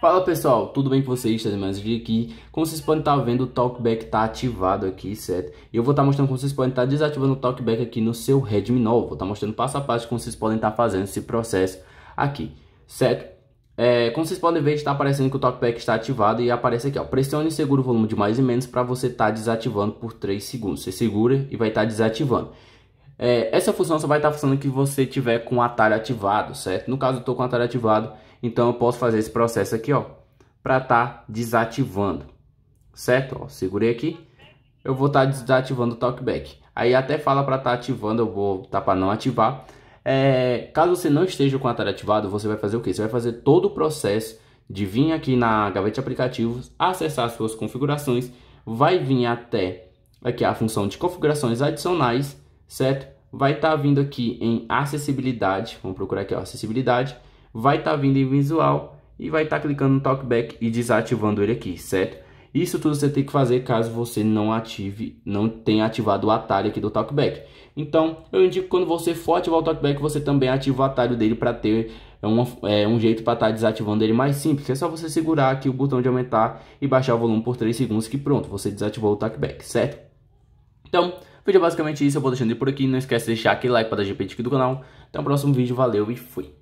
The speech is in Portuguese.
Fala pessoal, tudo bem com vocês? Tá mais vídeo aqui. Como vocês podem estar vendo, o TalkBack está ativado aqui, certo? E eu vou estar tá mostrando como vocês podem estar desativando o TalkBack aqui no seu Redmi Novo. Vou estar tá mostrando passo a passo como vocês podem estar fazendo esse processo aqui, certo? É, como vocês podem ver, está aparecendo que o TalkBack está ativado e aparece aqui, ó. Pressione e segura o volume de mais e menos para você estar tá desativando por 3 segundos. Você segura e vai estar desativando. É, essa função só vai estar funcionando que você tiver com o atalho ativado, certo? No caso, eu estou com o atalho ativado, então eu posso fazer esse processo aqui, ó, para estar tá desativando, certo? Ó, segurei aqui, eu vou estar tá desativando o TalkBack. Aí até fala para estar tá ativando, eu vou tá para não ativar. É, caso você não esteja com o atalho ativado, você vai fazer o quê? Você vai fazer todo o processo de vir aqui na gaveta de aplicativos, acessar suas configurações, vai vir até aqui a função de configurações adicionais, certo? vai estar tá vindo aqui em acessibilidade, vamos procurar aqui, ó, acessibilidade, vai estar tá vindo em visual e vai estar tá clicando no talkback e desativando ele aqui, certo? Isso tudo você tem que fazer caso você não ative, não tenha ativado o atalho aqui do talkback. Então, eu indico que quando você for ativar o talkback, você também ativa o atalho dele para ter é, uma, é, um jeito para estar tá desativando ele mais simples. É só você segurar aqui o botão de aumentar e baixar o volume por 3 segundos que pronto, você desativou o talkback, certo? Então, o vídeo é basicamente isso, eu vou deixando ele por aqui. Não esquece de deixar aquele like para dar GP do canal. Até o próximo vídeo, valeu e fui!